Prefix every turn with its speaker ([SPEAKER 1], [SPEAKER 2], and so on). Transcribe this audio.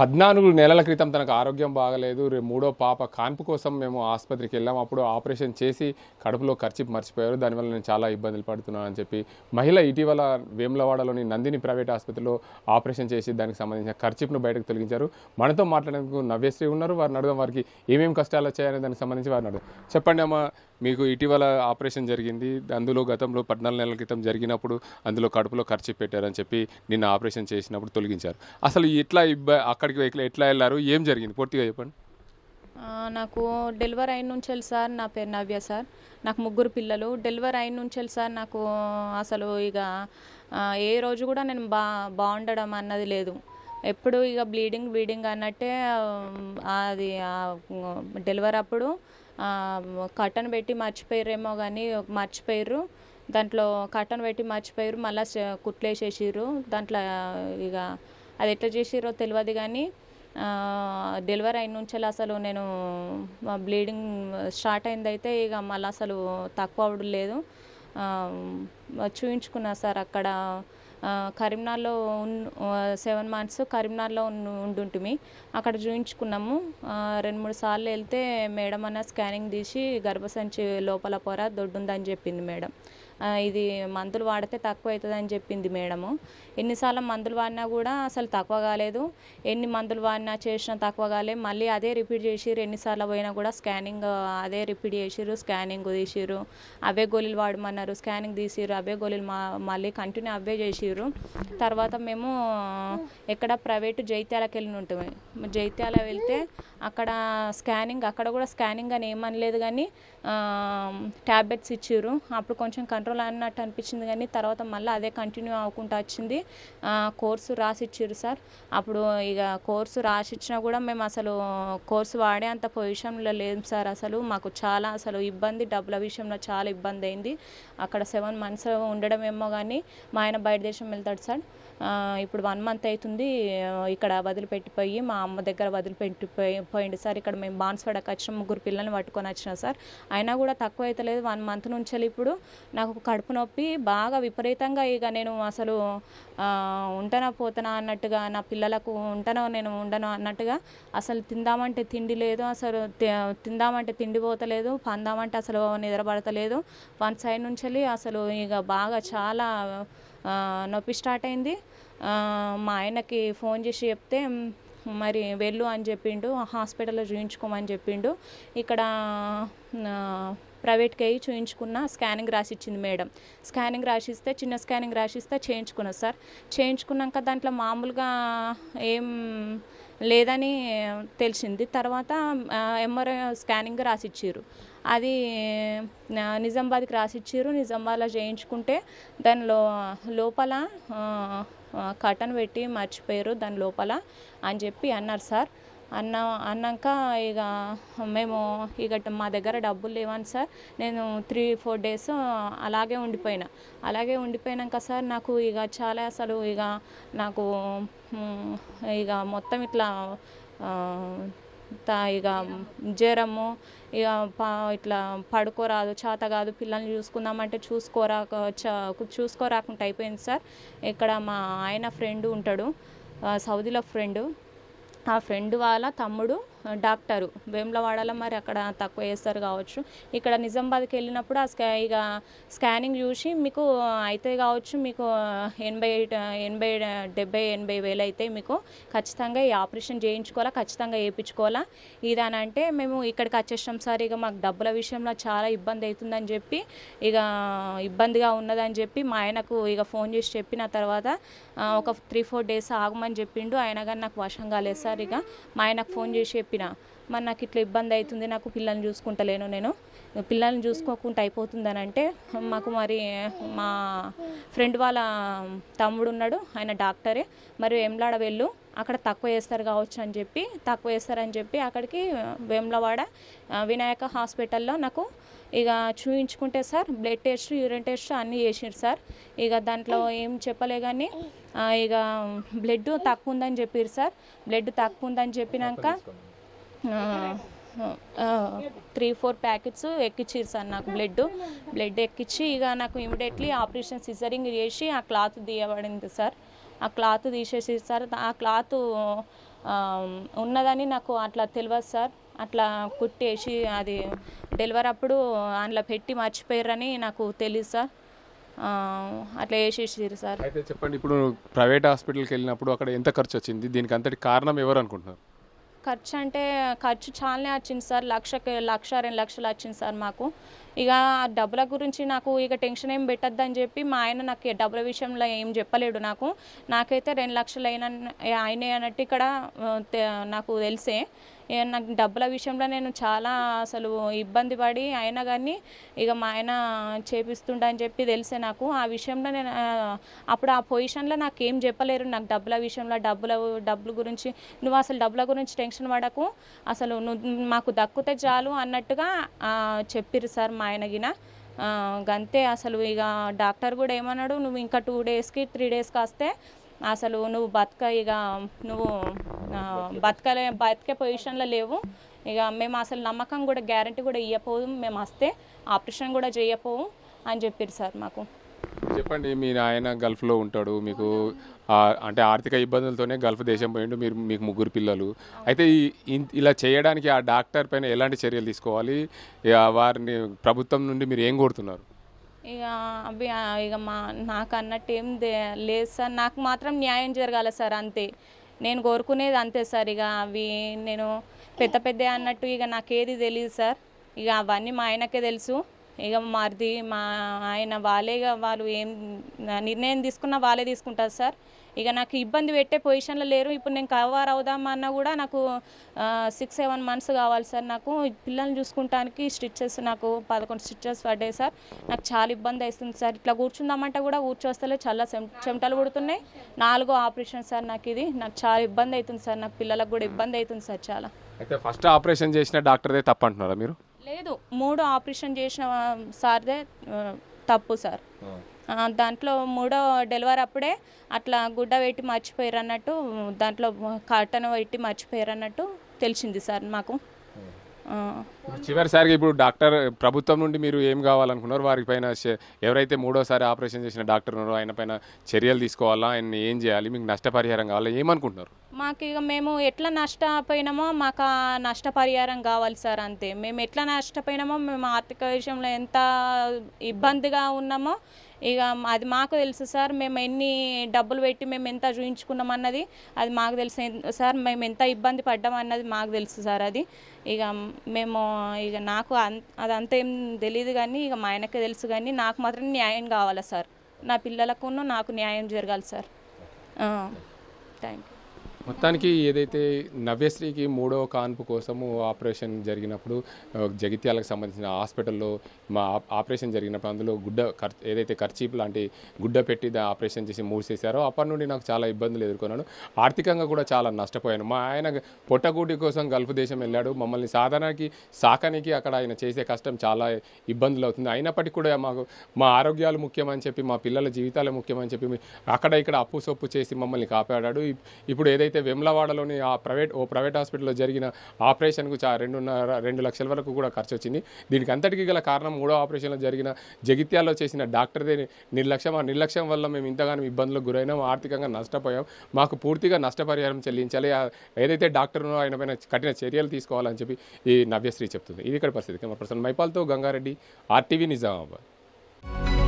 [SPEAKER 1] పద్నాలుగు నెలల క్రితం తనకు ఆరోగ్యం బాగలేదు రేపు మూడో పాప కాన్పు కోసం మేము ఆసుపత్రికి వెళ్ళాం అప్పుడు ఆపరేషన్ చేసి కడుపులో ఖర్చు మర్చిపోయారు దానివల్ల నేను చాలా ఇబ్బందులు పడుతున్నాను అని చెప్పి మహిళ ఇటీవల వేములవాడలోని నందిని ప్రైవేట్ ఆసుపత్రిలో ఆపరేషన్ చేసి దానికి సంబంధించిన ఖర్చుప్ను బయటకు తొలగించారు మనతో మాట్లాడేందుకు నవ్యశ్రీ ఉన్నారు వారిని అడగడం వారికి ఏమేమి కష్టాలు వచ్చాయనే దానికి సంబంధించి వారిని అడుగు చెప్పండి అమ్మ మీకు ఇటీవల ఆపరేషన్ జరిగింది అందులో గతంలో పద్నాలుగు నెలల క్రితం జరిగినప్పుడు అందులో కడుపులో ఖర్చు పెట్టారని చెప్పి నిన్న ఆపరేషన్ చేసినప్పుడు తొలగించారు అసలు ఎట్లా ఇబ్బంది అక్కడికి ఎట్లా వెళ్ళారు ఏం జరిగింది పూర్తిగా చెప్పండి
[SPEAKER 2] నాకు డెలివరీ అయిన నుంచి సార్ నా పేరు నవ్య సార్ నాకు ముగ్గురు పిల్లలు డెలివరీ అయిన నుంచి సార్ నాకు అసలు ఇక ఏ రోజు కూడా నేను బా బాగుండడం అన్నది లేదు ఎప్పుడు ఇక బ్లీడింగ్ బ్లీడింగ్ అన్నట్టే అది డెలివరీ అప్పుడు కట్టన్ పెట్టి మర్చిపోయారేమో కానీ మర్చిపోయారు దాంట్లో కట్టన్ పెట్టి మర్చిపోయారు మళ్ళీ కుట్లేసేసారు దాంట్లో ఇక అది ఎట్లా చేసిరో తెలియదు కానీ డెలివరీ అయిన నుంచే అసలు నేను బ్లీడింగ్ స్టార్ట్ అయిందైతే ఇక మళ్ళీ అసలు తక్కువ అవడం లేదు చూయించుకున్నా సార్ అక్కడ కరీంనగర్లో సెవెన్ మంత్స్ కరీంనగర్లో ఉండుంటిమి అక్కడ చూయించుకున్నాము రెండు మూడు సార్లు వెళ్తే మేడం అన్న స్కానింగ్ తీసి గర్భసంచి లోపల పొర దొడ్డుందని చెప్పింది మేడం ఇది మందులు వాడితే తక్కువ అవుతుంది అని చెప్పింది మేడము ఎన్నిసార్లు మందులు వాడినా కూడా అసలు తక్కువ కాలేదు ఎన్ని మందులు వాడినా చేసినా తక్కువ కాలేదు మళ్ళీ అదే రిపీట్ చేసిరు ఎన్నిసార్లు పోయినా కూడా స్కానింగ్ అదే రిపీట్ చేసిరు స్కానింగ్ తీసిరు అవే గోళీలు వాడమన్నారు స్కానింగ్ తీసిరు అవే గోళీలు మా మళ్ళీ కంటిన్యూ అవే చేసిరు తర్వాత మేము ఎక్కడ ప్రైవేటు జైత్యాలకు వెళ్ళి ఉంటాము జైత్యాల వెళ్తే అక్కడ స్కానింగ్ అక్కడ కూడా స్కానింగ్ అని ఏమనలేదు కానీ ట్యాబ్లెట్స్ ఇచ్చారు అప్పుడు కొంచెం కంట్రోల్ కంట్రోల్ అన్నట్టు అనిపించింది కానీ తర్వాత మళ్ళీ అదే కంటిన్యూ అవ్వకుండా వచ్చింది కోర్సు రాసిచ్చారు సార్ అప్పుడు ఇక కోర్సు రాసిచ్చినా కూడా మేము అసలు కోర్సు వాడే అంత పొజిషన్లో లేము సార్ అసలు మాకు చాలా అసలు ఇబ్బంది డబ్బుల విషయంలో చాలా ఇబ్బంది అయింది అక్కడ సెవెన్ మంత్స్ ఉండడం ఏమో కానీ మా ఆయన బయట దేశం వెళ్తాడు సార్ ఇప్పుడు వన్ మంత్ అవుతుంది ఇక్కడ వదిలిపెట్టిపోయి మా అమ్మ దగ్గర వదిలిపెట్టిపోయి పోయింది సార్ ఇక్కడ మేము బాన్స్వాడకి వచ్చిన ముగ్గురు పిల్లల్ని పట్టుకొని వచ్చినా సార్ అయినా కూడా తక్కువ అవుతలేదు వన్ మంత్ నుంచి ఇప్పుడు నాకు కడుపు నొప్పి బాగా విపరీతంగా ఇక నేను అసలు ఉంటనా పోతనా అన్నట్టుగా నా పిల్లలకు ఉంటనో నేను ఉండను అన్నట్టుగా అసలు తిందామంటే తిండి లేదు అసలు తిందామంటే తిండి పోతలేదు పందామంటే అసలు నిద్రపడతలేదు వన్ సైడ్ నుంచి అసలు ఇక బాగా చాలా నొప్పి స్టార్ట్ అయింది మా ఆయనకి ఫోన్ చేసి చెప్తే మరి వెళ్ళు అని చెప్పిండు హాస్పిటల్లో చూపించుకోమని చెప్పిండు ఇక్కడ ప్రైవేట్కి అయ్యి చూయించుకున్న స్కానింగ్ రాసిచ్చింది మేడం స్కానింగ్ రాసిస్తే చిన్న స్కానింగ్ రాసిస్తే చేయించుకున్నా సార్ చేయించుకున్నాక దాంట్లో మామూలుగా ఏం లేదని తెలిసింది తర్వాత ఎంఆర్ఐ స్కానింగ్ రాసిచ్చారు అది నిజామాబాద్కి రాసిచ్చారు నిజామాబాద్లో చేయించుకుంటే దానిలో లోపల కటన్ పెట్టి మర్చిపోయారు దాని లోపల అని చెప్పి అన్నారు సార్ అన్నా అన్నాక ఇక మేము ఇక మా దగ్గర డబ్బులు లేవని సార్ నేను త్రీ ఫోర్ డేస్ అలాగే ఉండిపోయినా అలాగే ఉండిపోయాక సార్ నాకు ఇక చాలా అసలు ఇక నాకు ఇక మొత్తం ఇట్లా ఇక జ్వరము ఇక పా ఇట్లా పడుకోరాదు చేత కాదు పిల్లల్ని చూసుకుందామంటే చూసుకోరాక చూసుకోరాకుండా అయిపోయింది సార్ ఇక్కడ మా ఆయన ఫ్రెండ్ ఉంటాడు సౌదీలో ఫ్రెండ్ నా ఫ్రెండ్ వాళ్ళ తమ్ముడు డాక్టరు వేములవాడలో మరి అక్కడ తక్కువ వేస్తారు కావచ్చు ఇక్కడ నిజామాబాద్కి వెళ్ళినప్పుడు ఆ స్కా ఇక స్కానింగ్ చూసి మీకు అయితే కావచ్చు మీకు ఎనభై ఎనభై డెబ్బై ఎనభై వేలు అయితే మీకు ఖచ్చితంగా ఈ ఆపరేషన్ చేయించుకోవాలా ఖచ్చితంగా వేయించుకోవాలా ఇదనంటే మేము ఇక్కడికి వచ్చేసాం సార్ ఇక మాకు డబ్బుల విషయంలో చాలా ఇబ్బంది అవుతుందని చెప్పి ఇక ఇబ్బందిగా ఉన్నదని చెప్పి మా ఆయనకు ఇక ఫోన్ చేసి చెప్పిన తర్వాత ఒక త్రీ ఫోర్ డేస్ ఆగమని చెప్పిండు ఆయన కానీ నాకు వశం కాలేదు సార్ ఇక మా ఆయనకు ఫోన్ చేసి చెప్పిన మరి నాకు ఇట్లా ఇబ్బంది అవుతుంది నాకు పిల్లల్ని చూసుకుంటలేను నేను పిల్లల్ని చూసుకోకుండా అయిపోతుందని అంటే మాకు మరి మా ఫ్రెండ్ వాళ్ళ తమ్ముడు ఉన్నాడు ఆయన డాక్టరే మరి వేమ్లాడ వెళ్ళు అక్కడ తక్కువ వేస్తారు కావచ్చు అని చెప్పి తక్కువ చేస్తారని చెప్పి అక్కడికి వేములవాడ వినాయక హాస్పిటల్లో నాకు ఇక చూయించుకుంటే sir blood test urine test అన్నీ చేసినారు సార్ ఇక దాంట్లో ఏం చెప్పలే కానీ ఇక బ్లడ్ తక్కువ ఉందని చెప్పారు సార్ బ్లడ్ తక్కువ ఉందని చెప్పినాక త్రీ ఫోర్ ప్యాకెట్స్ ఎక్కిచ్చారు సార్ నాకు బ్లడ్ బ్లడ్ ఎక్కిచ్చి ఇక నాకు ఇమీడియట్లీ ఆపరేషన్ సిజరింగ్ చేసి ఆ క్లాత్ తీయబడింది సార్ ఆ క్లాత్ తీసేసి సార్ ఆ క్లాత్ ఉన్నదని నాకు అట్లా తెలియదు సార్ అట్లా కుట్టేసి అది డెలివరీ అప్పుడు అందులో పెట్టి మర్చిపోయారని నాకు తెలియదు సార్ అట్లా వేసేసారు సార్
[SPEAKER 1] అయితే చెప్పండి ఇప్పుడు ప్రైవేట్ హాస్పిటల్కి వెళ్ళినప్పుడు అక్కడ ఎంత ఖర్చు వచ్చింది దీనికి అంతటి కారణం ఎవరు అనుకుంటున్నారు
[SPEAKER 2] ఖర్చు అంటే ఖర్చు చాలానే వచ్చింది సార్ లక్షకి లక్ష రెండు లక్షలు వచ్చింది సార్ మాకు ఇక డబ్బుల గురించి నాకు ఇక టెన్షన్ ఏం పెట్టద్దు అని చెప్పి మా ఆయన నాకు డబ్బుల విషయంలో ఏం చెప్పలేడు నాకు నాకైతే రెండు లక్షలు అయిన అయినాయి అన్నట్టు ఇక్కడ నాకు తెలిసే నాకు డబ్బుల విషయంలో నేను చాలా అసలు ఇబ్బంది పడి అయినా కానీ ఇక మా ఆయన చేపిస్తుండ అని చెప్పి తెలిసే నాకు ఆ విషయంలో నేను అప్పుడు ఆ పొజిషన్లో నాకు ఏం చెప్పలేరు నాకు డబ్బుల విషయంలో డబ్బుల డబ్బుల గురించి నువ్వు అసలు డబ్బుల గురించి టెన్షన్ పడకు అసలు నువ్వు మాకు దక్కుతే చాలు అన్నట్టుగా చెప్పిరు సార్ మా ఆయనగిన గంతే అసలు ఇక డాక్టర్ కూడా ఏమన్నాడు నువ్వు ఇంకా టూ డేస్కి త్రీ డేస్కి వస్తే అసలు నువ్వు బతక ఇక నువ్వు బతకలే బతికే పొజిషన్లో లేవు ఇక మేము అసలు నమ్మకం కూడా గ్యారంటీ కూడా ఇవ్వపోదు మేము వస్తే ఆపరేషన్ కూడా చేయపోవు అని చెప్పారు సార్ మాకు
[SPEAKER 1] చెప్పండి మీ ఆయన గల్ఫ్లో ఉంటాడు మీకు అంటే ఆర్థిక ఇబ్బందులతోనే గల్ఫ్ దేశం పోయిండు మీరు మీకు ముగ్గురు పిల్లలు అయితే ఈ ఇలా చేయడానికి ఆ డాక్టర్ పైన ఎలాంటి చర్యలు తీసుకోవాలి వారిని ప్రభుత్వం నుండి మీరు ఏం కోరుతున్నారు
[SPEAKER 2] ఇక అవి ఇక మా నాకు అన్నట్టు ఏం లేదు సార్ నాకు మాత్రం న్యాయం జరగాలి సార్ అంతే నేను కోరుకునేది అంతే సార్ ఇక అవి నేను పెద్ద పెద్ద అన్నట్టు ఇక నాకేది తెలియదు సార్ ఇక అవన్నీ మా ఆయనకే తెలుసు ఇక మరిది మా ఆయన వాళ్ళే వాళ్ళు ఏం నిర్ణయం తీసుకున్న వాళ్ళే తీసుకుంటారు సార్ ఇక నాకు ఇబ్బంది పెట్టే పొజిషన్లో లేరు ఇప్పుడు నేను కవర్ అవుదామన్నా కూడా నాకు సిక్స్ సెవెన్ మంత్స్ కావాలి సార్ నాకు పిల్లల్ని చూసుకుంటానికి స్టిచ్చెస్ నాకు పదకొండు స్టిచ్చెస్ పడ్డాయి సార్ నాకు చాలా ఇబ్బంది అవుతుంది సార్ ఇట్లా కూర్చుందామంటే కూడా కూర్చోస్తలే చాలా చెమటలు పుడుతున్నాయి నాలుగో ఆపరేషన్ సార్ నాకు ఇది నాకు చాలా ఇబ్బంది అవుతుంది సార్ నాకు పిల్లలకు కూడా ఇబ్బంది అవుతుంది సార్ చాలా
[SPEAKER 1] అయితే ఫస్ట్ ఆపరేషన్ చేసిన డాక్టర్దే తప్పంటున్నారా మీరు
[SPEAKER 2] లేదు మూడో ఆపరేషన్ చేసిన సార్దే తప్పు సార్ దాంట్లో మూడో డెలివరీ అప్పుడే అట్లా గుడ్డ పెట్టి మర్చిపోయారు అన్నట్టు దాంట్లో కాటన్ పెట్టి మర్చిపోయారు అన్నట్టు తెలిసింది సార్ మాకు
[SPEAKER 1] చివరిసారిగా ఇప్పుడు డాక్టర్ ప్రభుత్వం నుండి మీరు ఏం కావాలనుకున్నారు వారి పైన ఎవరైతే మూడోసారి ఆపరేషన్ చేసిన డాక్టర్ ఉన్నారో ఆయన పైన చర్యలు తీసుకోవాలా ఆయన ఏం చేయాలి మీకు నష్టపరిహారం కావాలా ఏమనుకుంటున్నారు
[SPEAKER 2] మాకు ఇక మేము ఎట్లా నష్టపోయినామో మాకు ఆ నష్టపరిహారం కావాలి సార్ అంతే మేము ఎట్లా నష్టపోయినామో మేము ఆర్థిక విషయంలో ఎంత ఇబ్బందిగా ఉన్నామో ఇక అది మాకు తెలుసు సార్ మేము ఎన్ని డబ్బులు పెట్టి మేము ఎంత చూయించుకున్నాం అన్నది అది మాకు తెలుసు సార్ మేము ఎంత ఇబ్బంది పడ్డాం అన్నది మాకు తెలుసు సార్ అది ఇక మేము ఇక నాకు అదంతా ఏం తెలియదు కానీ ఇక మా ఆయనకే తెలుసు కానీ నాకు మాత్రం న్యాయం కావాలి సార్ నా పిల్లలకు నాకు న్యాయం జరగాలి సార్ థ్యాంక్ యూ
[SPEAKER 1] మొత్తానికి ఏదైతే నవ్యశ్రీకి మూడో కాన్పు కోసము ఆపరేషన్ జరిగినప్పుడు జగిత్యాలకు సంబంధించిన హాస్పిటల్లో మా ఆపరేషన్ జరిగినప్పుడు అందులో గుడ్డ ఏదైతే ఖర్చీపు లాంటి గుడ్డ పెట్టి ఆపరేషన్ చేసి మూసేశారో అప్పటి నుండి నాకు చాలా ఇబ్బందులు ఎదుర్కొన్నాను ఆర్థికంగా కూడా చాలా నష్టపోయాను మా ఆయన పొట్టగూటి కోసం గల్ఫ్ దేశం వెళ్ళాడు మమ్మల్ని సాధారణకి సాకనికి అక్కడ ఆయన చేసే కష్టం చాలా ఇబ్బందులు అవుతుంది అయినప్పటికీ కూడా మాకు మా ఆరోగ్యాలు ముఖ్యమని చెప్పి మా పిల్లల జీవితాలు ముఖ్యమని చెప్పి అక్కడ ఇక్కడ అప్పు సొప్పు చేసి మమ్మల్ని కాపాడాడు ఇప్పుడు ఏదైతే అయితే వెమ్లవాడలోని ఆ ప్రైవేట్ ఓ ప్రైవేట్ హాస్పిటల్లో జరిగిన ఆపరేషన్కు చా రెండున్నర రెండు లక్షల వరకు కూడా ఖర్చు వచ్చింది దీనికి అంతటికీ గల కారణం మూడో ఆపరేషన్లో జరిగిన జగిత్యాల్లో చేసిన డాక్టర్దే నిర్లక్ష్యం ఆ నిర్లక్ష్యం వల్ల మేము ఇంతగానో ఇబ్బందులకు గురైనాం ఆర్థికంగా నష్టపోయాం మాకు పూర్తిగా నష్టపరిహారం చెల్లించాలి ఏదైతే డాక్టర్నో ఆయన పైన కఠిన చర్యలు తీసుకోవాలని చెప్పి ఈ నవ్యశ్రీ చెప్తుంది ఇది ఇక్కడ పరిస్థితి కెమెరా పర్సన్ మైపాల్తో గంగారెడ్డి ఆర్టీవీ నిజామాబాద్